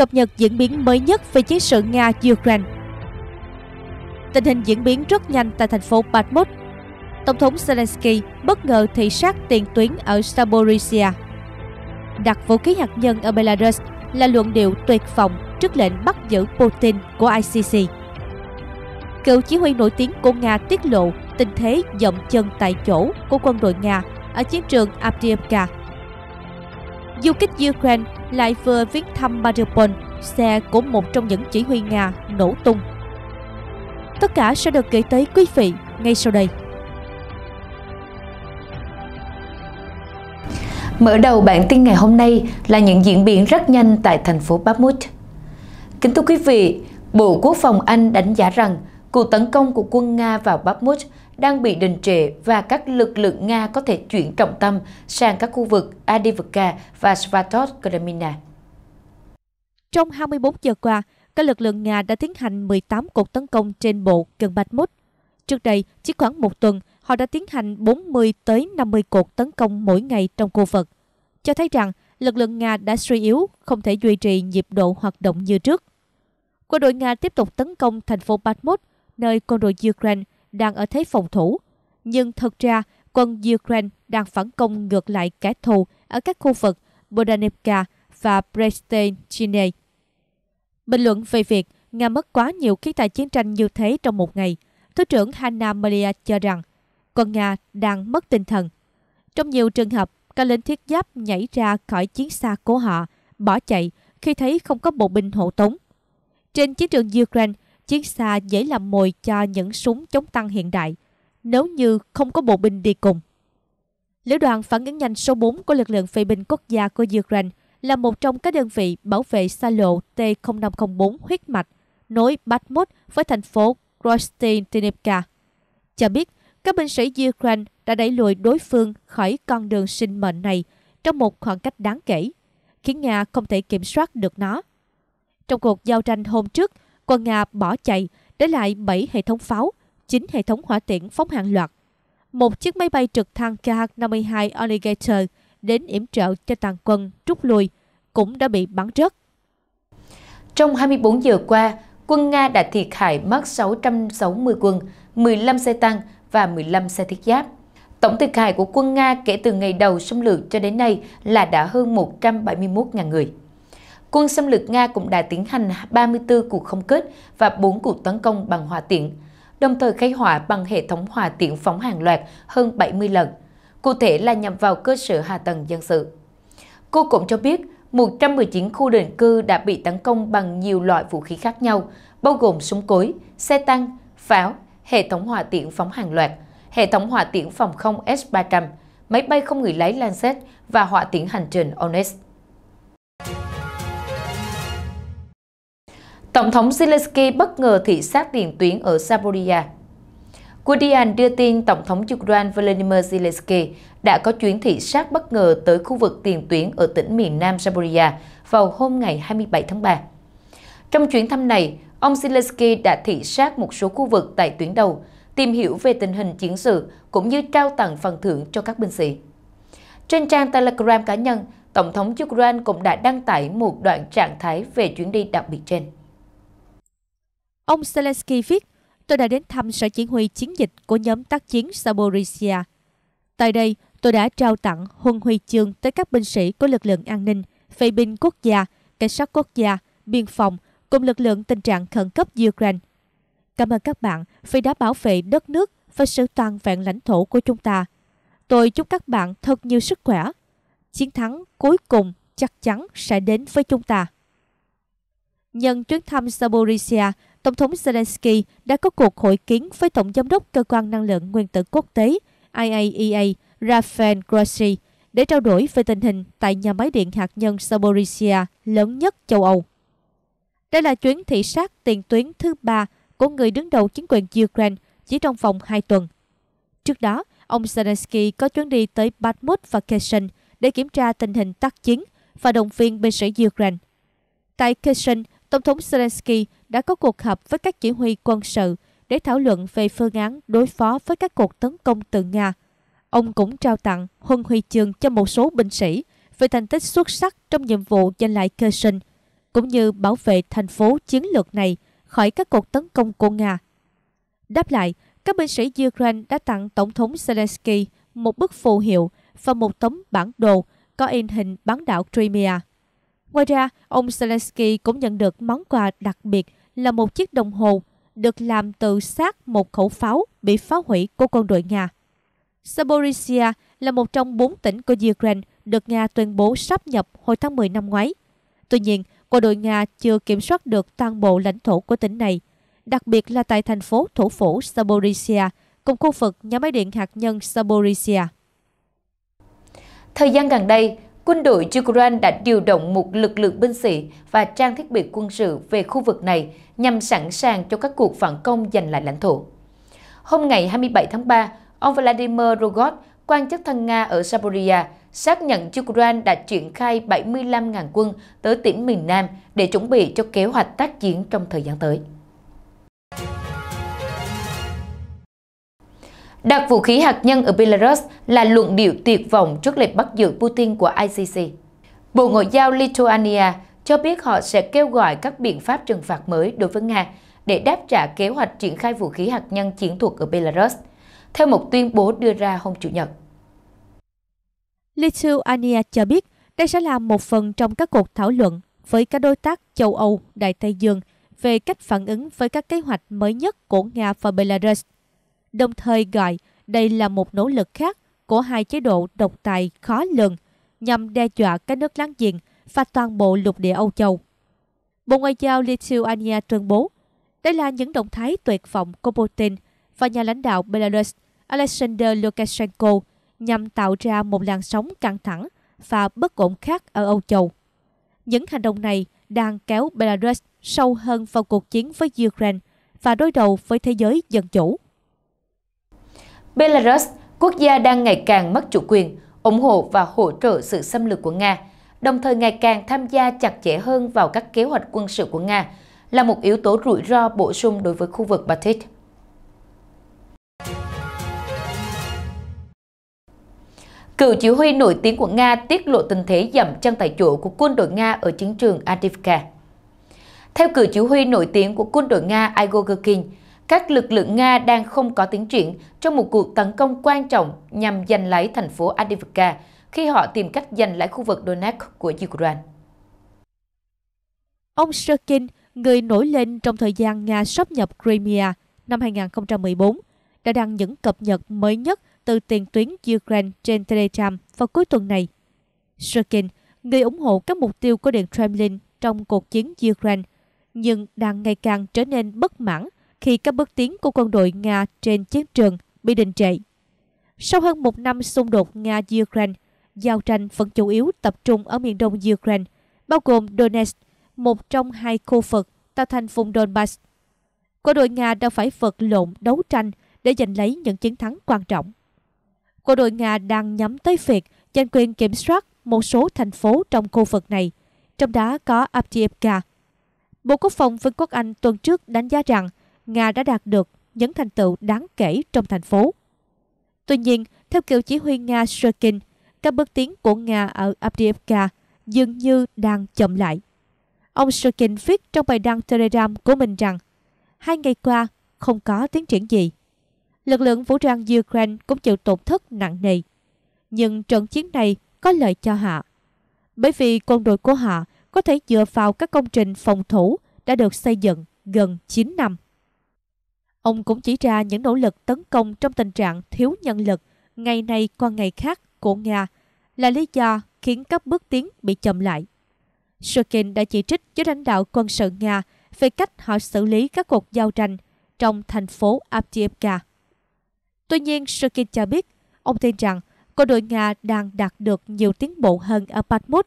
cập nhật diễn biến mới nhất về chiến sự Nga-Ukraine. Tình hình diễn biến rất nhanh tại thành phố Bakhmut. Tổng thống Zelensky bất ngờ thị sát tiền tuyến ở Saborisia. Đặt vũ khí hạt nhân ở Belarus là luận điệu tuyệt vọng trước lệnh bắt giữ Putin của ICC. Cựu chỉ huy nổi tiếng của Nga tiết lộ tình thế dậm chân tại chỗ của quân đội Nga ở chiến trường Abdiivka Du kích Ukraine lại vừa viếng thăm Mariupol, xe của một trong những chỉ huy Nga nổ tung. Tất cả sẽ được kể tới quý vị ngay sau đây. Mở đầu bản tin ngày hôm nay là những diễn biến rất nhanh tại thành phố Bakhmut. Kính thưa quý vị, Bộ Quốc phòng Anh đánh giá rằng cuộc tấn công của quân Nga vào Bakhmut đang bị đình trệ và các lực lượng Nga có thể chuyển trọng tâm sang các khu vực Adivka và Svatoskremina. Trong 24 giờ qua, các lực lượng Nga đã tiến hành 18 cuộc tấn công trên bộ gần Bakhmut. Trước đây, chỉ khoảng một tuần, họ đã tiến hành 40 tới 50 cuộc tấn công mỗi ngày trong khu vực, cho thấy rằng lực lượng Nga đã suy yếu, không thể duy trì nhịp độ hoạt động như trước. Quân đội Nga tiếp tục tấn công thành phố Bakhmut, nơi quân đội Ukraine đang ở thế phòng thủ. Nhưng thật ra, quân Ukraine đang phản công ngược lại kẻ thù ở các khu vực Bodanivka và Brestencine. Bình luận về việc Nga mất quá nhiều khí tài chiến tranh như thế trong một ngày, Thứ trưởng Hanna Maria cho rằng quân Nga đang mất tinh thần. Trong nhiều trường hợp, các lính thiết giáp nhảy ra khỏi chiến xa của họ, bỏ chạy khi thấy không có bộ binh hộ tống. Trên chiến trường Ukraine, chiếc xa dễ làm mồi cho những súng chống tăng hiện đại nếu như không có bộ binh đi cùng. Lữ đoàn phản ứng nhanh số 4 của lực lượng vệ binh quốc gia của Ukraine là một trong các đơn vị bảo vệ xa lộ T0504 huyết mạch nối Bakhmut với thành phố Krostinivka. Cho biết, các binh sĩ Ukraine đã đẩy lùi đối phương khỏi con đường sinh mệnh này trong một khoảng cách đáng kể, khiến Nga không thể kiểm soát được nó. Trong cuộc giao tranh hôm trước, Quân Nga bỏ chạy, để lại 7 hệ thống pháo, 9 hệ thống hỏa tiễn phóng hàng loạt. Một chiếc máy bay trực thăng KH-52 Alligator đến yểm trợ cho tàn quân rút lui, cũng đã bị bắn rớt. Trong 24 giờ qua, quân Nga đã thiệt hại mất 660 quân, 15 xe tăng và 15 xe thiết giáp. Tổng thiệt hại của quân Nga kể từ ngày đầu xâm lược cho đến nay là đã hơn 171.000 người quân xâm lược Nga cũng đã tiến hành 34 cuộc không kích và 4 cuộc tấn công bằng hỏa tiễn, đồng thời khai hỏa bằng hệ thống hỏa tiễn phóng hàng loạt hơn 70 lần, cụ thể là nhằm vào cơ sở hạ tầng dân sự. Cô cũng cho biết, 119 khu định cư đã bị tấn công bằng nhiều loại vũ khí khác nhau, bao gồm súng cối, xe tăng, pháo, hệ thống hỏa tiễn phóng hàng loạt, hệ thống hỏa tiễn phòng không S-300, máy bay không người lái Lancet và hỏa tiễn hành trình Onex. Tổng thống Zelensky bất ngờ thị sát tiền tuyến ở Zaporizhia. Guardian đưa tin Tổng thống Ukraine Volodymyr Zelensky đã có chuyến thị sát bất ngờ tới khu vực tiền tuyến ở tỉnh miền Nam Zaporizhia vào hôm ngày 27 tháng 3. Trong chuyến thăm này, ông Zelensky đã thị sát một số khu vực tại tuyến đầu, tìm hiểu về tình hình chiến sự cũng như trao tặng phần thưởng cho các binh sĩ. Trên trang Telegram cá nhân, Tổng thống Ukraine cũng đã đăng tải một đoạn trạng thái về chuyến đi đặc biệt trên. Ông Zelensky viết, tôi đã đến thăm sở chỉ huy chiến dịch của nhóm tác chiến Saborisia. Tại đây, tôi đã trao tặng huân huy chương tới các binh sĩ của lực lượng an ninh, vệ binh quốc gia, cảnh sát quốc gia, biên phòng cùng lực lượng tình trạng khẩn cấp Ukraine. Cảm ơn các bạn vì đã bảo vệ đất nước và sự toàn vẹn lãnh thổ của chúng ta. Tôi chúc các bạn thật nhiều sức khỏe. Chiến thắng cuối cùng chắc chắn sẽ đến với chúng ta. Nhân chuyến thăm Saborisia, Tổng thống Zelensky đã có cuộc hội kiến với Tổng Giám đốc Cơ quan Năng lượng Nguyên tử Quốc tế IAEA e Rafael Grossi để trao đổi về tình hình tại nhà máy điện hạt nhân Zaporizhia lớn nhất châu Âu. Đây là chuyến thị sát tiền tuyến thứ ba của người đứng đầu chính quyền Ukraine chỉ trong vòng 2 tuần. Trước đó, ông Zelensky có chuyến đi tới Bakhmut và Kherson để kiểm tra tình hình tác chiến và động viên binh sĩ Ukraine. Tại Kherson, Tổng thống Zelensky đã có cuộc họp với các chỉ huy quân sự để thảo luận về phương án đối phó với các cuộc tấn công từ Nga. Ông cũng trao tặng huân huy chương cho một số binh sĩ về thành tích xuất sắc trong nhiệm vụ giành lại Kherson, cũng như bảo vệ thành phố chiến lược này khỏi các cuộc tấn công của Nga. Đáp lại, các binh sĩ Ukraine đã tặng Tổng thống Zelensky một bức phù hiệu và một tấm bản đồ có in hình bán đảo Crimea. Ngoài ra, ông Zelensky cũng nhận được món quà đặc biệt là một chiếc đồng hồ được làm từ xác một khẩu pháo bị phá hủy của quân đội Nga. Saborizhia là một trong bốn tỉnh của Ukraine được Nga tuyên bố sáp nhập hồi tháng 10 năm ngoái. Tuy nhiên, quân đội Nga chưa kiểm soát được toàn bộ lãnh thổ của tỉnh này, đặc biệt là tại thành phố thủ phủ Saborizhia cùng khu vực nhà máy điện hạt nhân Saborizhia. Thời gian gần đây, Quân đội Ukraine đã điều động một lực lượng binh sĩ và trang thiết bị quân sự về khu vực này nhằm sẵn sàng cho các cuộc phản công giành lại lãnh thổ. Hôm ngày 27 tháng 3, ông Vladimir Rogov, quan chức thân Nga ở Zaporizhia, xác nhận Ukraine đã triển khai 75.000 quân tới tỉnh miền Nam để chuẩn bị cho kế hoạch tác chiến trong thời gian tới. Đặt vũ khí hạt nhân ở Belarus là luận điệu tuyệt vọng trước lệnh bắt giữ Putin của ICC. Bộ Ngoại giao Lithuania cho biết họ sẽ kêu gọi các biện pháp trừng phạt mới đối với Nga để đáp trả kế hoạch triển khai vũ khí hạt nhân chiến thuật ở Belarus, theo một tuyên bố đưa ra hôm Chủ nhật. Lithuania cho biết đây sẽ là một phần trong các cuộc thảo luận với các đối tác châu Âu, Đại Tây Dương về cách phản ứng với các kế hoạch mới nhất của Nga và Belarus đồng thời gọi đây là một nỗ lực khác của hai chế độ độc tài khó lường nhằm đe dọa các nước láng giềng và toàn bộ lục địa Âu Châu. Bộ Ngoại giao Lithuania tuyên bố đây là những động thái tuyệt vọng của Putin và nhà lãnh đạo Belarus Alexander Lukashenko nhằm tạo ra một làn sóng căng thẳng và bất ổn khác ở Âu Châu. Những hành động này đang kéo Belarus sâu hơn vào cuộc chiến với Ukraine và đối đầu với thế giới dân chủ. Belarus, quốc gia đang ngày càng mất chủ quyền, ủng hộ và hỗ trợ sự xâm lược của Nga, đồng thời ngày càng tham gia chặt chẽ hơn vào các kế hoạch quân sự của Nga, là một yếu tố rủi ro bổ sung đối với khu vực Baltic. Cựu chỉ huy nổi tiếng của Nga tiết lộ tình thế dậm chân tại chỗ của quân đội Nga ở chiến trường Adivka. Theo cựu chỉ huy nổi tiếng của quân đội Nga Igor Gherkin, các lực lượng Nga đang không có tiến triển trong một cuộc tấn công quan trọng nhằm giành lấy thành phố Adivka khi họ tìm cách giành lại khu vực Donetsk của Ukraine. Ông Serkin, người nổi lên trong thời gian Nga sắp nhập Crimea năm 2014, đã đăng những cập nhật mới nhất từ tiền tuyến Ukraine trên Telegram vào cuối tuần này. Serkin, người ủng hộ các mục tiêu của Điện Kremlin trong cuộc chiến Ukraine, nhưng đang ngày càng trở nên bất mãn – khi các bước tiến của quân đội Nga trên chiến trường bị đình trệ. Sau hơn một năm xung đột Nga-Ukraine, giao tranh vẫn chủ yếu tập trung ở miền đông Ukraine, bao gồm Donetsk, một trong hai khu vực tạo thành vùng Donbass. Quân đội Nga đã phải vật lộn đấu tranh để giành lấy những chiến thắng quan trọng. Quân đội Nga đang nhắm tới việc giành quyền kiểm soát một số thành phố trong khu vực này, trong đó có Abdiivka. Bộ Quốc phòng Vương quốc Anh tuần trước đánh giá rằng Nga đã đạt được những thành tựu đáng kể trong thành phố. Tuy nhiên, theo cựu chỉ huy Nga Shurkin, các bước tiến của Nga ở Abdiivka dường như đang chậm lại. Ông Shurkin viết trong bài đăng Telegram của mình rằng hai ngày qua không có tiến triển gì. Lực lượng vũ trang Ukraine cũng chịu tổn thất nặng nề. Nhưng trận chiến này có lợi cho họ. Bởi vì quân đội của họ có thể dựa vào các công trình phòng thủ đã được xây dựng gần 9 năm. Ông cũng chỉ ra những nỗ lực tấn công trong tình trạng thiếu nhân lực ngày này qua ngày khác của Nga là lý do khiến các bước tiến bị chậm lại. Shokin đã chỉ trích giới lãnh đạo quân sự Nga về cách họ xử lý các cuộc giao tranh trong thành phố Avdiivka. Tuy nhiên, Shokin cho biết ông tin rằng quân đội Nga đang đạt được nhiều tiến bộ hơn ở Bakhmut,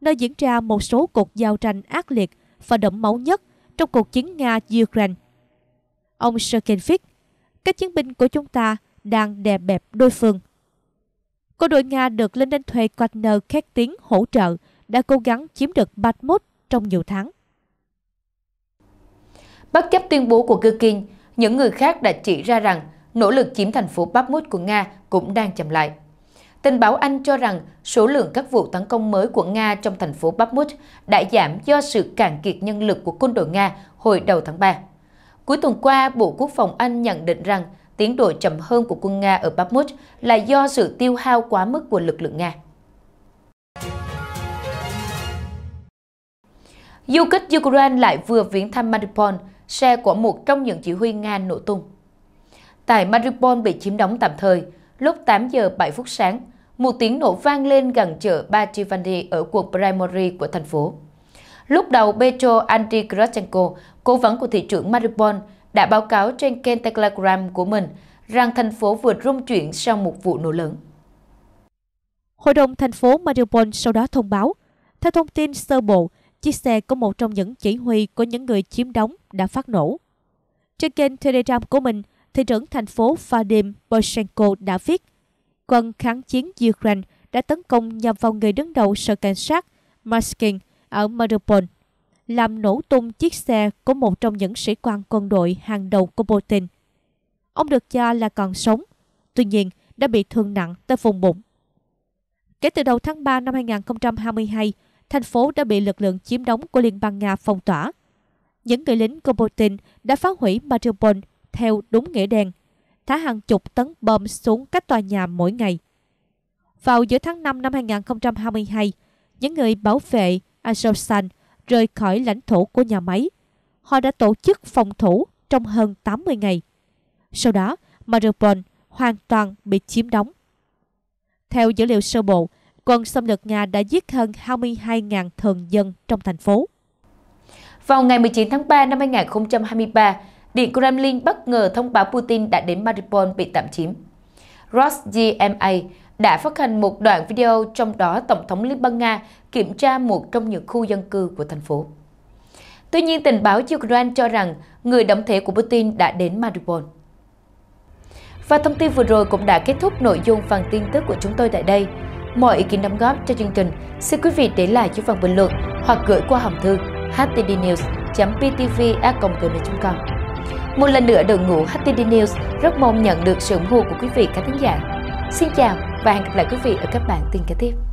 nơi diễn ra một số cuộc giao tranh ác liệt và đẫm máu nhất trong cuộc chiến Nga-Ukraine Ông Serkenfik, các chiến binh của chúng ta đang đè bẹp đối phương. Quân đội Nga được lên đánh thuê Wagner khét tiếng hỗ trợ đã cố gắng chiếm được Bakhmut trong nhiều tháng. Bất chấp tuyên bố của Gherkin, những người khác đã chỉ ra rằng nỗ lực chiếm thành phố Bakhmut của Nga cũng đang chậm lại. Tình báo Anh cho rằng số lượng các vụ tấn công mới của Nga trong thành phố Bakhmut đã giảm do sự cạn kiệt nhân lực của quân đội Nga hồi đầu tháng 3. Cuối tuần qua, Bộ Quốc phòng Anh nhận định rằng tiến độ chậm hơn của quân Nga ở Bakhmut là do sự tiêu hao quá mức của lực lượng Nga. Du kích Ukraine lại vừa viếng thăm Mariupol, xe của một trong những chỉ huy Nga nổ tung. Tại Mariupol bị chiếm đóng tạm thời, lúc 8 giờ 7 phút sáng, một tiếng nổ vang lên gần chợ Bachivandy ở quận Primory của thành phố. Lúc đầu, Petro Andrikrovchenko, cố vấn của thị trưởng Mariupol, đã báo cáo trên kênh Telegram của mình rằng thành phố vượt rung chuyển sau một vụ nổ lớn. Hội đồng thành phố Mariupol sau đó thông báo, theo thông tin sơ bộ, chiếc xe có một trong những chỉ huy của những người chiếm đóng đã phát nổ. Trên kênh Telegram của mình, thị trưởng thành phố Vadim Borshenko đã viết, quân kháng chiến Ukraine đã tấn công nhằm vào người đứng đầu sở cảnh sát Maskin ở Mariupol, làm nổ tung chiếc xe của một trong những sĩ quan quân đội hàng đầu của Putin. Ông được cho là còn sống, tuy nhiên đã bị thương nặng tới vùng bụng. Kể từ đầu tháng 3 năm 2022, thành phố đã bị lực lượng chiếm đóng của Liên bang Nga phong tỏa. Những người lính của Putin đã phá hủy Mariupol theo đúng nghĩa đen, thả hàng chục tấn bom xuống các tòa nhà mỗi ngày. Vào giữa tháng 5 năm 2022, những người bảo vệ Azosan rời khỏi lãnh thổ của nhà máy. Họ đã tổ chức phòng thủ trong hơn 80 ngày. Sau đó, Mariupol hoàn toàn bị chiếm đóng. Theo dữ liệu sơ bộ, quân xâm lược Nga đã giết hơn 22.000 thường dân trong thành phố. Vào ngày 19 tháng 3 năm 2023, Điện Kremlin bất ngờ thông báo Putin đã đến Mariupol bị tạm chiếm. Rosgma, đã phát hành một đoạn video trong đó Tổng thống Liên bang Nga kiểm tra một trong những khu dân cư của thành phố. Tuy nhiên, tình báo Ukraine cho rằng người đóng thể của Putin đã đến Mariupol. Và thông tin vừa rồi cũng đã kết thúc nội dung phần tin tức của chúng tôi tại đây. Mọi ý kiến đóng góp cho chương trình, xin quý vị để lại dưới phần bình luận hoặc gửi qua hòm thư htdnews.ptv.com. Một lần nữa, đội ngũ HTD News rất mong nhận được sự ủng hộ của quý vị khán giả. Xin chào và hẹn gặp lại quý vị ở các bản tin kế tiếp.